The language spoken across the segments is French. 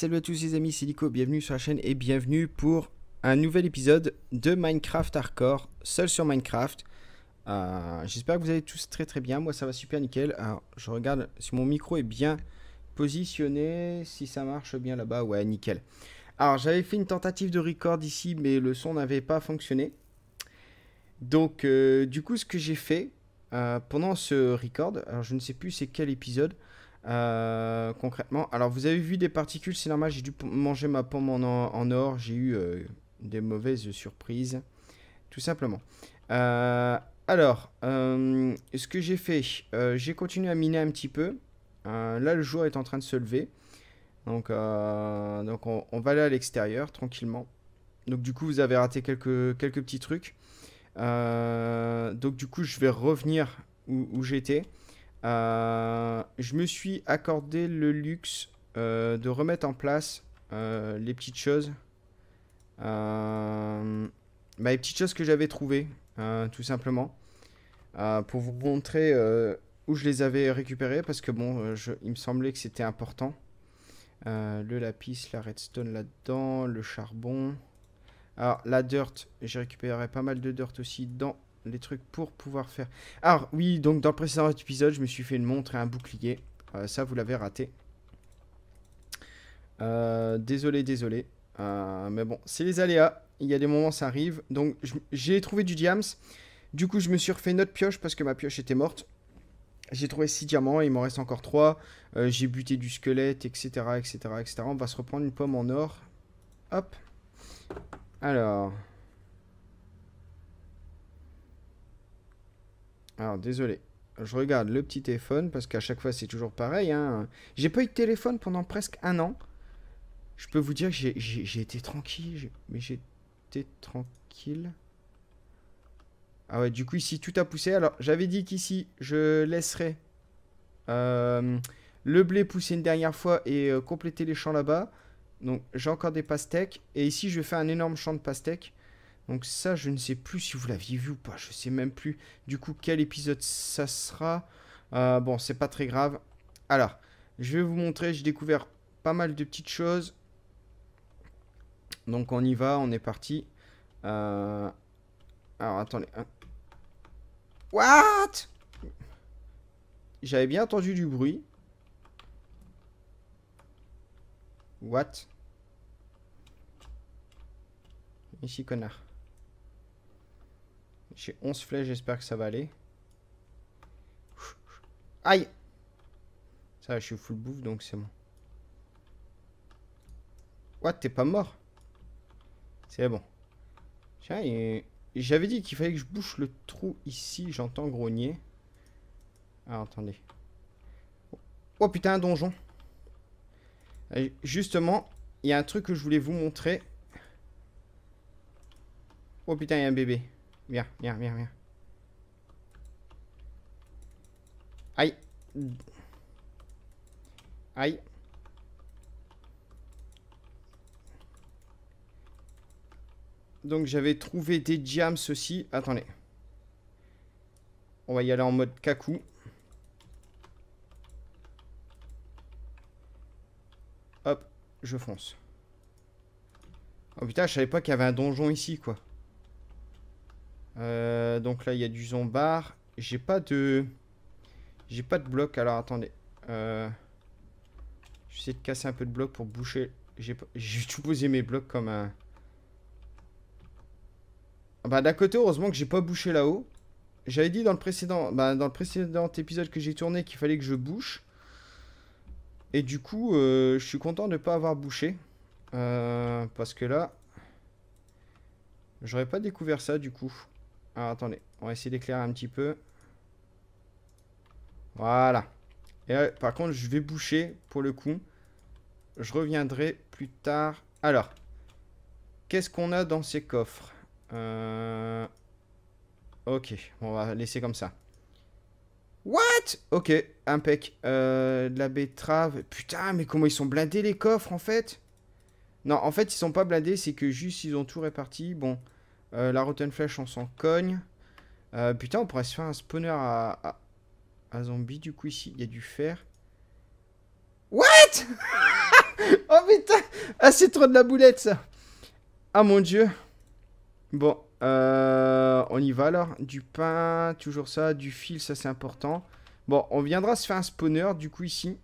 salut à tous les amis, c'est Lico, bienvenue sur la chaîne et bienvenue pour un nouvel épisode de Minecraft Hardcore, seul sur Minecraft. Euh, j'espère que vous allez tous très très bien, moi ça va super nickel. Alors je regarde si mon micro est bien positionné, si ça marche bien là-bas, ouais nickel. Alors j'avais fait une tentative de record ici mais le son n'avait pas fonctionné. Donc euh, du coup ce que j'ai fait euh, pendant ce record, alors je ne sais plus c'est quel épisode... Euh, concrètement, alors vous avez vu des particules, c'est normal, j'ai dû manger ma pomme en, or, j'ai eu euh, des mauvaises surprises, tout simplement. Euh, alors, ce que j'ai fait, j'ai continué à miner un petit peu. là, le jour est en train de se lever. Donc, donc on, va aller à l'extérieur tranquillement. Donc, du coup, vous avez raté quelques, quelques petits trucs. donc, du coup, je vais revenir où j'étais. Euh, je me suis accordé le luxe euh, de remettre en place euh, les petites choses. Bah, les petites choses que j'avais trouvées, tout simplement. pour vous montrer où je les avais récupérées, parce que bon, il me semblait que c'était important. le lapis, la redstone là-dedans, le charbon. Alors, la dirt, j'ai récupéré pas mal de dirt aussi dans les trucs pour pouvoir faire. Alors, oui, donc dans le précédent épisode, je me suis fait une montre et un bouclier. Euh, ça, vous l'avez raté. Euh, désolé, désolé. Euh, mais bon, c'est les aléas. Il y a des moments, ça arrive. Donc, j'ai trouvé du diams. Du coup, je me suis refait notre pioche parce que ma pioche était morte. J'ai trouvé 6 diamants, il m'en reste encore 3. j'ai buté du squelette, etc., etc., etc. On va se reprendre une pomme en or. Hop. Alors... Alors, désolé. Je regarde le petit téléphone parce qu'à chaque fois, c'est toujours pareil. Hein. J'ai pas eu de téléphone pendant presque un an. Je peux vous dire que j'ai été tranquille. Mais j'ai été tranquille. Ah ouais, du coup, ici, tout a poussé. Alors, j'avais dit qu'ici, je laisserais euh, le blé pousser une dernière fois et euh, compléter les champs là-bas. Donc, j'ai encore des pastèques. Et ici, je faire un énorme champ de pastèques. Donc ça, je ne sais plus si vous l'aviez vu ou pas. Je ne sais même plus du coup quel épisode ça sera. Euh, bon, c'est pas très grave. Alors, je vais vous montrer. J'ai découvert pas mal de petites choses. Donc on y va, on est parti. Euh, alors attendez. Hein. What J'avais bien entendu du bruit. What Ici, connard. J'ai 11 flèches, j'espère que ça va aller. Aïe Ça, je suis full bouffe, donc c'est bon. What, t'es pas mort C'est bon. Tiens, j'avais dit qu'il fallait que je bouche le trou ici, j'entends grogner. Ah, attendez. Oh, oh putain, un donjon. Euh, justement, il y a un truc que je voulais vous montrer. Oh putain, il y a un bébé viens, viens, viens, viens. Aïe. Aïe. Donc j'avais trouvé des jams aussi. Attendez. On va y aller en mode cacou. Hop, je fonce. Oh putain, je savais pas qu'il y avait un donjon ici, quoi. Euh, donc là, il y a du zombar. J'ai pas de... J'ai pas de bloc, alors attendez. Euh... J'essaie de casser un peu de bloc pour boucher... J'ai tout posé mes blocs comme un... Ah bah d'un côté, heureusement que j'ai pas bouché là-haut. J'avais dit dans le précédent, bah, dans le précédent épisode que j'ai tourné qu'il fallait que je bouche. Et du coup, euh, je suis content de ne pas avoir bouché. Euh, parce que là, j'aurais pas découvert ça du coup. Alors attendez, on va essayer d'éclairer un petit peu. Voilà. Et euh, par contre, je vais boucher pour le coup. Je reviendrai plus tard. Alors, qu'est-ce qu'on a dans ces coffres euh, Ok, on va laisser comme ça. What Ok, impec. Euh, de la betterave. Putain, mais comment ils sont blindés les coffres en fait Non, en fait, ils sont pas blindés, c'est que juste ils ont tout réparti. Bon, euh, la Rotten flèche on s'en cogne. Euh, putain, on pourrait se faire un spawner à, zombie. Du coup, ici, il y a du fer. What Oh putain Ah, c'est trop de la boulette, ça Ah, mon Dieu Bon, euh, on y va, alors. Du pain, toujours ça. Du fil, ça, c'est important. Bon, on viendra se faire un spawner, du coup, ici.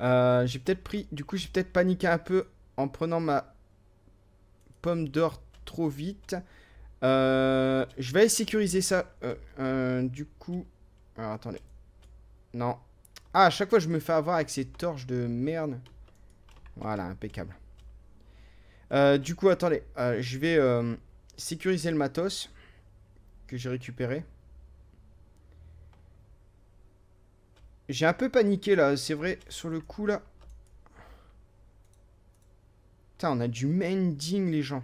j'ai peut-être pris... Du coup, j'ai peut-être paniqué un peu en prenant ma pomme d'or trop vite. Euh, je vais sécuriser ça. Euh, euh, du coup... Alors, attendez. Non. Ah, à chaque fois, je me fais avoir avec ces torches de merde. Voilà, impeccable. du coup, attendez. je vais sécuriser le matos que j'ai récupéré. J'ai un peu paniqué là, c'est vrai, sur le coup là. Putain, on a du mending, les gens.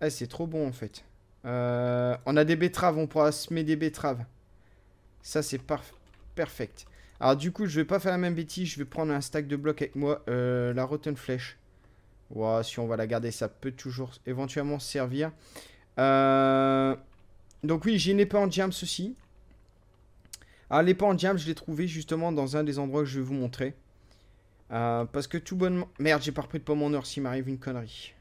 Ah, c'est trop bon, en fait. Euh, on a des betteraves, on pourra semer des betteraves. Ça, c'est parfait. Alors, du coup, je vais pas faire la même bêtise. Je vais prendre un stack de blocs avec moi. Euh, la rotten flèche. Ouais si on va la garder, ça peut toujours éventuellement servir. Euh, donc oui, j'ai une épée en jam, ceci. Ah, l'épée en jam, je l'ai trouvé justement dans un des endroits que je vais vous montrer. Euh, parce que tout bonnement... Merde, j'ai pas repris de pommes en or s'il m'arrive une connerie.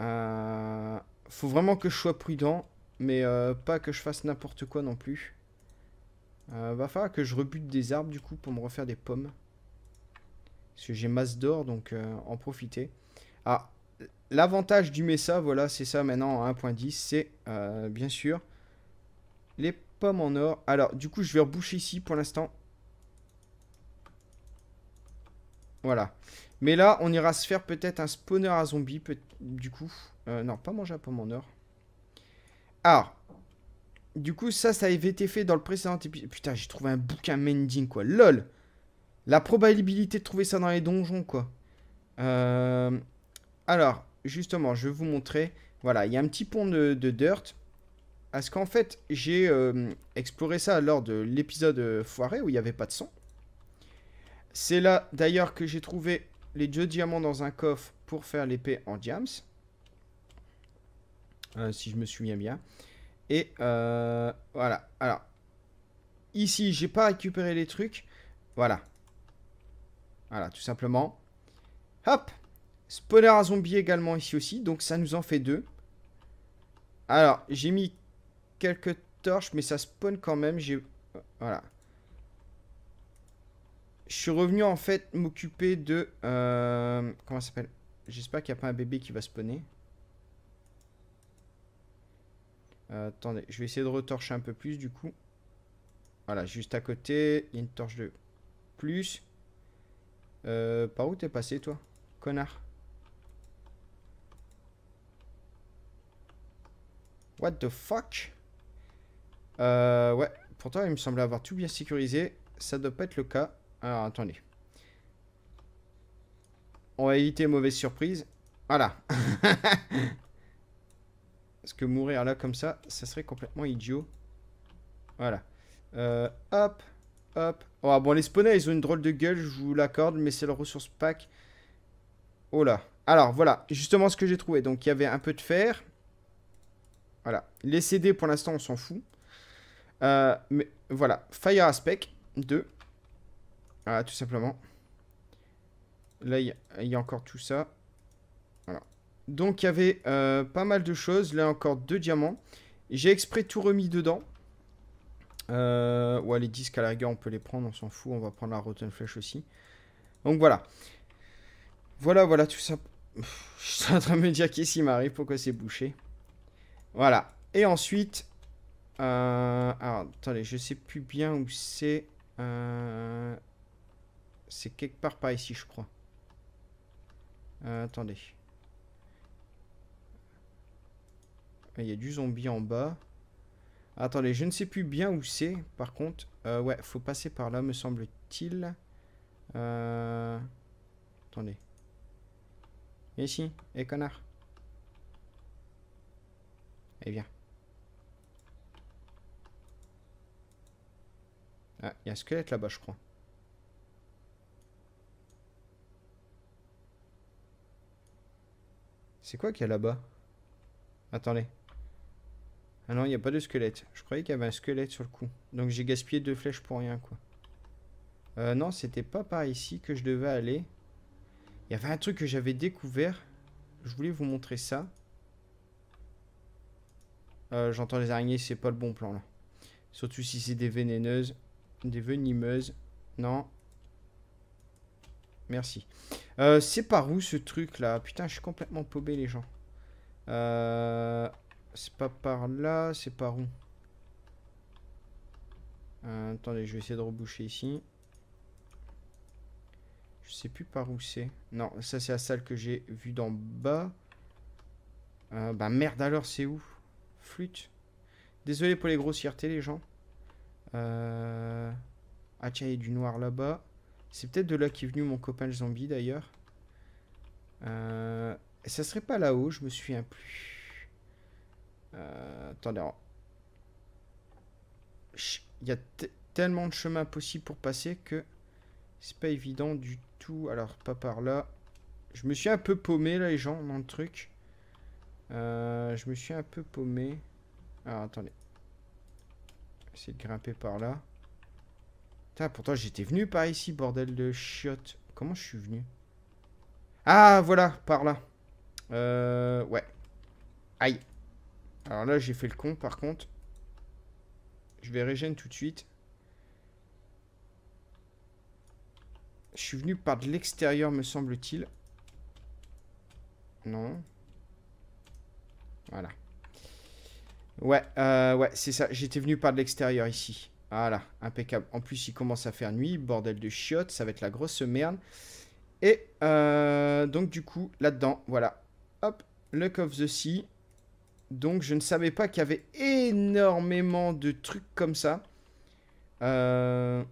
Euh, faut vraiment que je sois prudent, mais euh, pas que je fasse n'importe quoi non plus. va falloir que je rebute des arbres du coup pour me refaire des pommes. Parce que j'ai masse d'or, donc en profiter. Ah, l'avantage du Mesa, voilà, c'est ça maintenant en hein, 1.10, c'est bien sûr les pommes en or. Alors, du coup, je vais reboucher ici pour l'instant. Voilà. Mais là, on ira se faire peut-être un spawner à zombies, du coup. Euh, non, pas manger à pomme en or. Alors, du coup, ça, ça avait été fait dans le précédent épisode. Putain, j'ai trouvé un bouquin mending, quoi. LOL La probabilité de trouver ça dans les donjons, quoi. Euh, alors, justement, je vais vous montrer. Voilà, il y a un petit pont de, dirt. Parce qu'en fait, j'ai euh, exploré ça lors de l'épisode foiré où il n'y avait pas de son. C'est là d'ailleurs que j'ai trouvé les deux diamants dans un coffre pour faire l'épée en diamants. Euh, si je me souviens bien. Et euh, voilà. Alors, ici, j'ai pas récupéré les trucs. Voilà. Voilà, tout simplement. Hop Spawner à zombie également ici aussi. Donc, ça nous en fait deux. Alors, j'ai mis quelques torches, mais ça spawn quand même. J'ai... Voilà je suis revenu en fait m'occuper de... Euh, comment ça s'appelle J'espère qu'il n'y a pas un bébé qui va spawner. Euh, attendez, je vais essayer de retorcher un peu plus du coup. Voilà, juste à côté, il y a une torche de plus. Euh, par où t'es passé toi Connard. What the fuck Ouais, pourtant il me semblait avoir tout bien sécurisé. Ça ne doit pas être le cas. Alors, attendez. On va éviter mauvaise surprise. Voilà. Parce que mourir là comme ça, ça serait complètement idiot. Voilà. Euh, hop, hop. Oh, ah, bon, les spawners, ils ont une drôle de gueule, je vous l'accorde, mais c'est leur ressource pack. Oh là. Alors, voilà. Justement, ce que j'ai trouvé. Donc, il y avait un peu de fer. Voilà. Les CD, pour l'instant, on s'en fout. Euh, mais voilà. Fire Aspect 2. Voilà, ah, tout simplement. Là, il y, a encore tout ça. Voilà. Donc, il y avait euh, pas mal de choses. Là, encore deux diamants. J'ai exprès tout remis dedans. Euh, ouais, les disques, à la rigueur, on peut les prendre. On s'en fout. On va prendre la Rotten flèche aussi. Donc, voilà. Voilà, voilà, tout ça. je suis en train de me dire qu'est-ce qui m'arrive. Pourquoi c'est bouché Voilà. Et ensuite... Euh, alors, attendez, je sais plus bien où c'est... Euh... C'est quelque part par ici, je crois. Euh, attendez. Ah, il y a du zombie en bas. Attendez, je ne sais plus bien où c'est. Par contre, euh, ouais, faut passer par là, me semble-t-il. Euh, attendez. Ici, et connard. Eh bien. Ah, il y a un squelette là-bas, je crois. C'est quoi qu'il y a là-bas Attendez. Ah non, il n'y a pas de squelette. Je croyais qu'il y avait un squelette sur le coup. Donc j'ai gaspillé deux flèches pour rien, quoi. Euh, non, c'était pas par ici que je devais aller. Il y avait un truc que j'avais découvert. Je voulais vous montrer ça. Euh, j'entends les araignées, c'est pas le bon plan, là. Surtout si c'est des vénéneuses. Des venimeuses. Non. Merci. Euh, c'est par où ce truc là Putain, je suis complètement paubé les gens. Euh, c'est pas par là, c'est par où euh, Attendez, je vais essayer de reboucher ici. Je sais plus par où c'est. Non, ça c'est la salle que j'ai vue d'en bas. bah merde alors, c'est où Flûte. Désolé pour les grossièretés les gens. Ah tiens, il y a du noir là-bas. C'est peut-être de là qu'est venu mon copain le zombie d'ailleurs. Euh, ça serait pas là-haut, je me un plus. Euh, attendez. Il y a tellement de chemins possibles pour passer que c'est pas évident du tout. Alors, pas par là. Je me suis un peu paumé là, les gens, dans le truc. Euh, je me suis un peu paumé. Alors, attendez. Essayez de grimper par là. Putain, pourtant j'étais venu par ici, bordel de chiottes. Comment je suis venu Ah, voilà, par là. Euh, ouais. Aïe. Alors là, j'ai fait le con, par contre. Je vais régénérer tout de suite. Je suis venu par de l'extérieur, me semble-t-il. Non. Voilà. Ouais, euh, ouais, c'est ça. J'étais venu par de l'extérieur, ici. Voilà, impeccable. En plus, il commence à faire nuit, bordel de chiottes, ça va être la grosse merde. Et euh, donc, du coup, là-dedans, voilà. Hop, Luck of the Sea. Donc, je ne savais pas qu'il y avait énormément de trucs comme ça. Euh...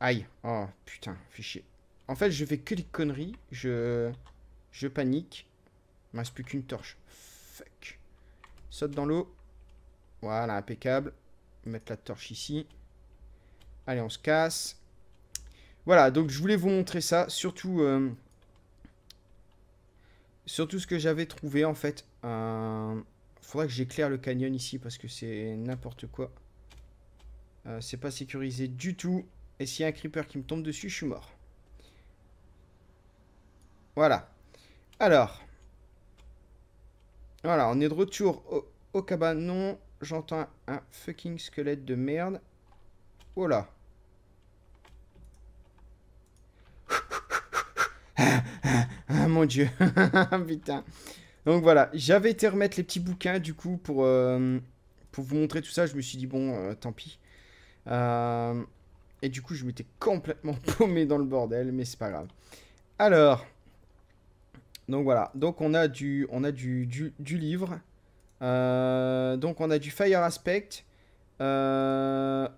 Aïe. Oh, putain, fichier. En fait, je fais que des conneries. Je, je panique. Il ne plus qu'une torche. Fuck. Saute dans l'eau. Voilà, impeccable mettre la torche ici. Allez, on se casse. Voilà, donc je voulais vous montrer ça. Surtout, euh, surtout ce que j'avais trouvé, en fait. Il euh, faudrait que j'éclaire le canyon ici, parce que c'est n'importe quoi. Euh, c'est pas sécurisé du tout. Et s'il y a un creeper qui me tombe dessus, je suis mort. Voilà. Alors. Voilà, on est de retour au cabanon j'entends un fucking squelette de merde. Oh là. Ah, mon dieu. Putain. Donc voilà, j'avais été remettre les petits bouquins du coup pour, euh, pour vous montrer tout ça. Je me suis dit, bon, euh, tant pis. Euh, et du coup, je m'étais complètement paumé dans le bordel, mais c'est pas grave. Alors, donc voilà, donc on a du, on a du, du livre. Euh, donc on a du Fire Aspect. Euh,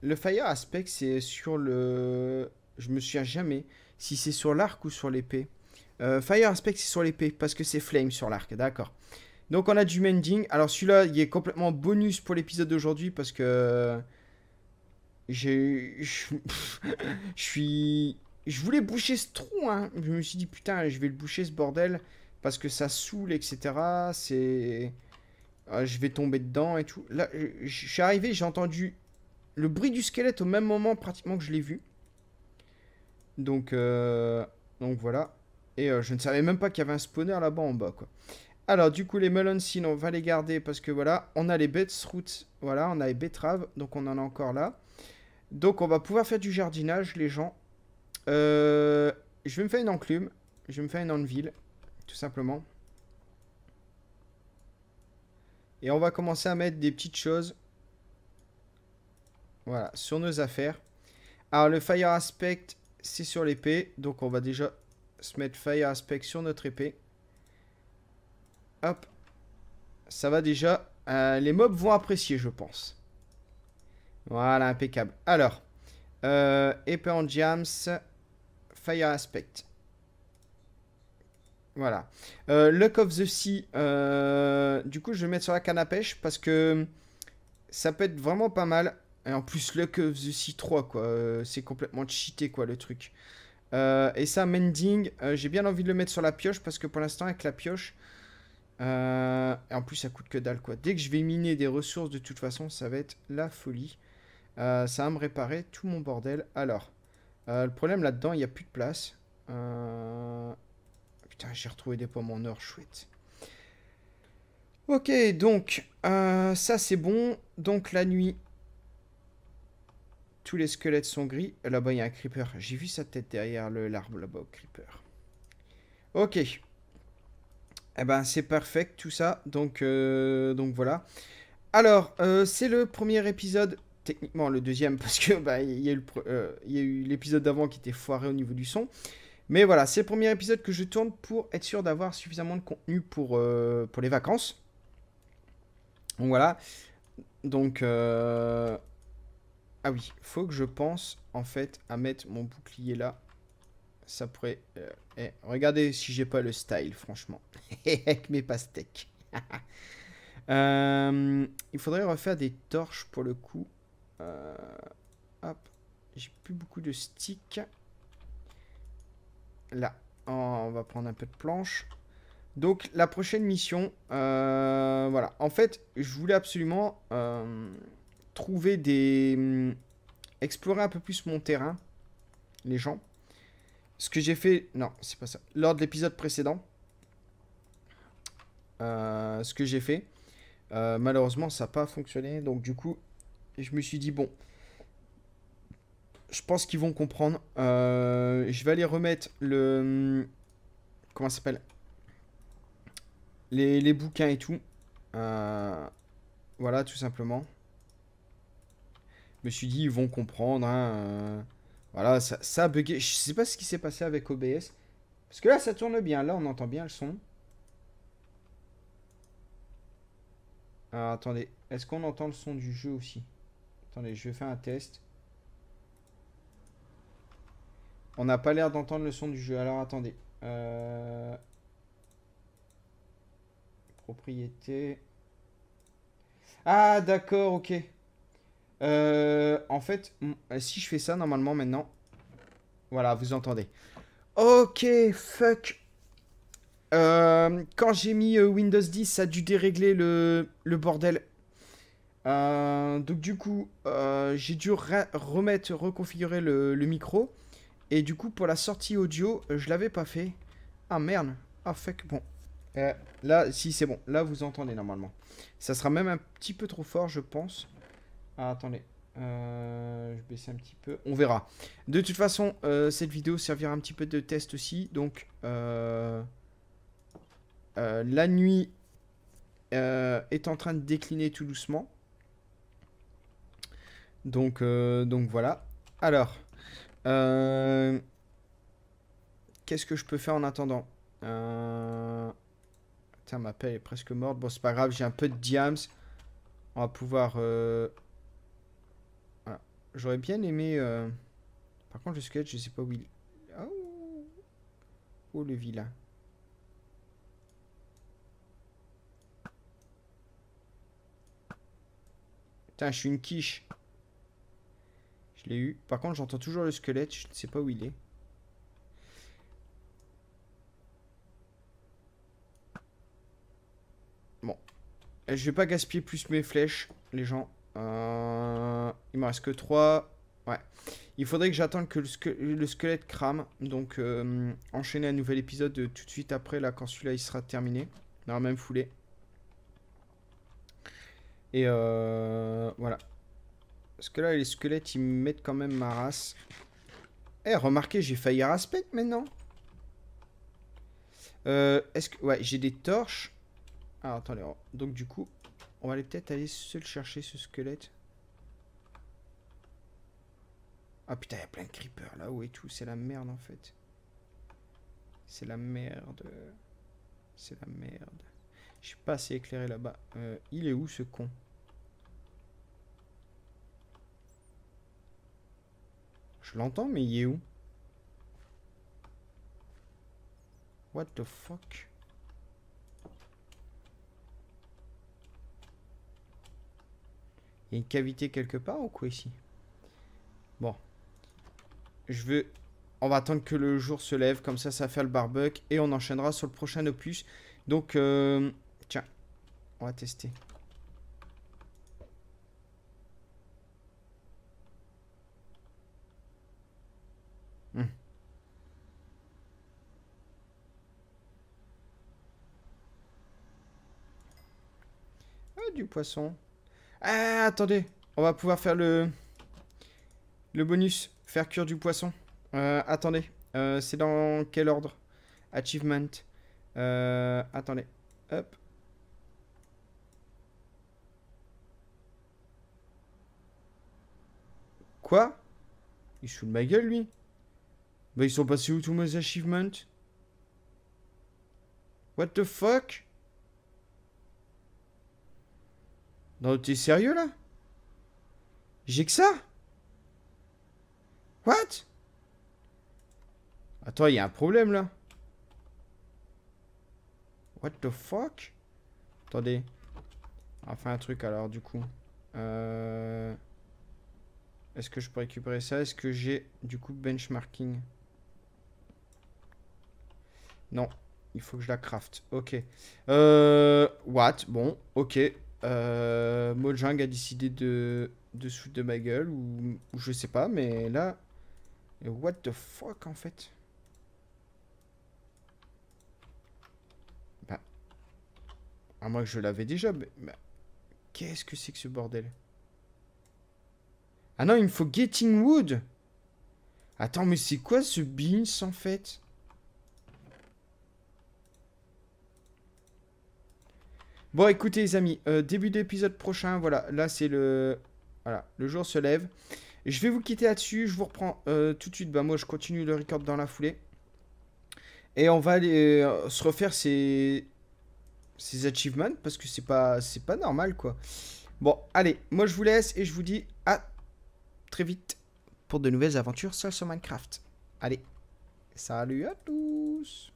le Fire Aspect, c'est sur le... Je me souviens jamais si c'est sur l'arc ou sur l'épée. Euh, Fire Aspect, c'est sur l'épée parce que c'est Flame sur l'arc, d'accord. Donc on a du Mending. Alors celui-là, il est complètement bonus pour l'épisode d'aujourd'hui parce que... J'ai... Je suis... Je voulais boucher ce trou, hein. Je me suis dit, putain, je vais le boucher, ce bordel parce que ça saoule, etc. C'est. Ah, je vais tomber dedans et tout. Là, je suis arrivé, j'ai entendu le bruit du squelette au même moment pratiquement que je l'ai vu. Donc, euh... donc voilà. Et euh, je ne savais même pas qu'il y avait un spawner là-bas en bas, quoi. Alors, du coup, les melons, sinon, on va les garder parce que voilà, on a les bêtes Voilà, on a les betteraves, donc on en a encore là. Donc, on va pouvoir faire du jardinage, les gens. Euh... je vais me faire une enclume. Je vais me faire une ville simplement. Et on va commencer à mettre des petites choses voilà, sur nos affaires. Alors le Fire Aspect, c'est sur l'épée. Donc on va déjà se mettre Fire Aspect sur notre épée. Hop. Ça va déjà. Euh, les mobs vont apprécier, je pense. Voilà, impeccable. Alors, épée euh, en jams, Fire Aspect. Voilà. Euh, Luck of the Sea. Euh, du coup, je vais mettre sur la canne à pêche parce que ça peut être vraiment pas mal. Et en plus, Luck of the Sea 3, quoi. Euh, c'est complètement cheaté, quoi, le truc. et ça, Mending, j'ai bien envie de le mettre sur la pioche parce que pour l'instant, avec la pioche. et en plus, ça coûte que dalle, quoi. Dès que je vais miner des ressources, de toute façon, ça va être la folie. ça va me réparer tout mon bordel. Alors, le problème là-dedans, il n'y a plus de place. Euh j'ai retrouvé des pommes en or, chouette. Ok, donc, euh, ça c'est bon. Donc la nuit, tous les squelettes sont gris. Là-bas, il y a un creeper. J'ai vu sa tête derrière l'arbre là-bas creeper. Ok. Eh ben, c'est parfait, tout ça. Donc, euh, donc voilà. Alors, euh, c'est le premier épisode. Techniquement, le deuxième, parce que bah, y a eu l'épisode d'avant qui était foiré au niveau du son. Mais voilà, c'est le premier épisode que je tourne pour être sûr d'avoir suffisamment de contenu pour, euh, pour les vacances. Donc voilà. Donc... Euh, ah oui, faut que je pense en fait à mettre mon bouclier là. Ça pourrait... Euh, eh, regardez si j'ai pas le style, franchement. Avec mes pastèques. il faudrait refaire des torches pour le coup. Hop. J'ai plus beaucoup de sticks. Là, on va prendre un peu de planche. Donc la prochaine mission, euh, voilà. En fait, je voulais absolument euh, trouver des... Hmm, explorer un peu plus mon terrain, les gens. Ce que j'ai fait... Non, c'est pas ça. Lors de l'épisode précédent, euh, ce que j'ai fait, malheureusement, ça n'a pas fonctionné. Donc du coup, je me suis dit, bon, je pense qu'ils vont comprendre. Euh, je vais aller remettre le... Comment ça s'appelle les, bouquins et tout. Euh, voilà, tout simplement. Je me suis dit, ils vont comprendre. Hein, euh. voilà, ça, ça a bugué. Je sais pas ce qui s'est passé avec OBS. Parce que là, ça tourne bien. Là, on entend bien le son. Alors, attendez. Est-ce qu'on entend le son du jeu aussi Attendez, je vais faire un test. On n'a pas l'air d'entendre le son du jeu. Alors attendez. Euh, propriété. Ah d'accord, ok. Euh, en fait, si je fais ça normalement maintenant. Voilà, vous entendez. Ok, fuck. Euh, quand j'ai mis Windows 10, ça a dû dérégler le, bordel. donc du coup, j'ai dû remettre, reconfigurer le, le micro. Et du coup, pour la sortie audio, euh, je l'avais pas fait. Ah merde. Ah fuck, bon. Euh, là, si c'est bon. Là, vous entendez normalement. Ça sera même un petit peu trop fort, je pense. Ah, attendez. Je euh, je baisse un petit peu. On verra. De toute façon, cette vidéo servira un petit peu de test aussi. Donc, la nuit est en train de décliner tout doucement. Donc, donc voilà. Alors, euh, qu'est-ce que je peux faire en attendant euh... ma paix est presque morte. Bon, c'est pas grave, j'ai un peu de diams. On va pouvoir... Euh, J'aurais bien aimé... Euh, par contre, le sketch, je sais pas où il... Oh, oh le vilain. Putain, je suis une quiche. Je l'ai eu. Par contre, j'entends toujours le squelette. Je ne sais pas où il est. Bon. Euh, je vais pas gaspiller plus mes flèches, les gens. Euh... Il me reste que 3. Ouais. Il faudrait que j'attende que le, squelette crame. Donc, euh, enchaîner un nouvel épisode euh, tout de suite après, là, quand celui-là, il sera terminé. Dans la même foulée. Et euh, voilà. Parce que là, les squelettes, ils mettent quand même ma race. Eh, remarquez, j'ai failli aspect maintenant. Euh, est-ce que... Ouais, j'ai des torches. Alors ah, attendez. Oh. Donc, du coup, on va aller peut-être aller seul chercher ce squelette. Ah putain, il y a plein de creepers là Où et tout. C'est la merde, en fait. C'est la merde. C'est la merde. Je suis pas assez éclairé là-bas. Euh, il est où, ce con Je l'entends, mais il est où What the fuck Il y a une cavité quelque part ou quoi ici Bon. Je veux... On va attendre que le jour se lève, comme ça, ça fait le barbuck Et on enchaînera sur le prochain opus. Donc, euh, tiens, on va tester. poisson. Ah, attendez. On va pouvoir faire le... Le bonus. Faire cuire du poisson. Euh, attendez. Euh, c'est dans quel ordre Achievement. Euh, attendez. Hop. Quoi Il se fout ma gueule, lui. Bah, ils sont passés où tous mes achievements What the fuck Non, t'es sérieux là J'ai que ça What Attends, il y a un problème là. What the fuck Attendez. enfin un truc alors du coup. Euh, est-ce que je peux récupérer ça Est-ce que j'ai du coup benchmarking Non, il faut que je la craft. Ok. Euh... What Bon, ok. Euh, Mojang a décidé de, de se de ma gueule ou, je sais pas, mais là, what the fuck en fait Bah, à moins que je l'avais déjà, mais qu'est-ce que c'est que ce bordel Ah non, il me faut Getting Wood Attends, mais c'est quoi ce beans en fait Bon, écoutez, les amis, euh, début d'épisode prochain. Voilà, là, c'est le. Voilà, le jour se lève. Je vais vous quitter là-dessus. Je vous reprends euh, tout de suite. Bah, moi, je continue le record dans la foulée. Et on va aller euh, se refaire ces. ces achievements parce que c'est pas, c'est pas normal, quoi. Bon, allez, moi, je vous laisse et je vous dis à très vite pour de nouvelles aventures sur Minecraft. Allez, salut à tous!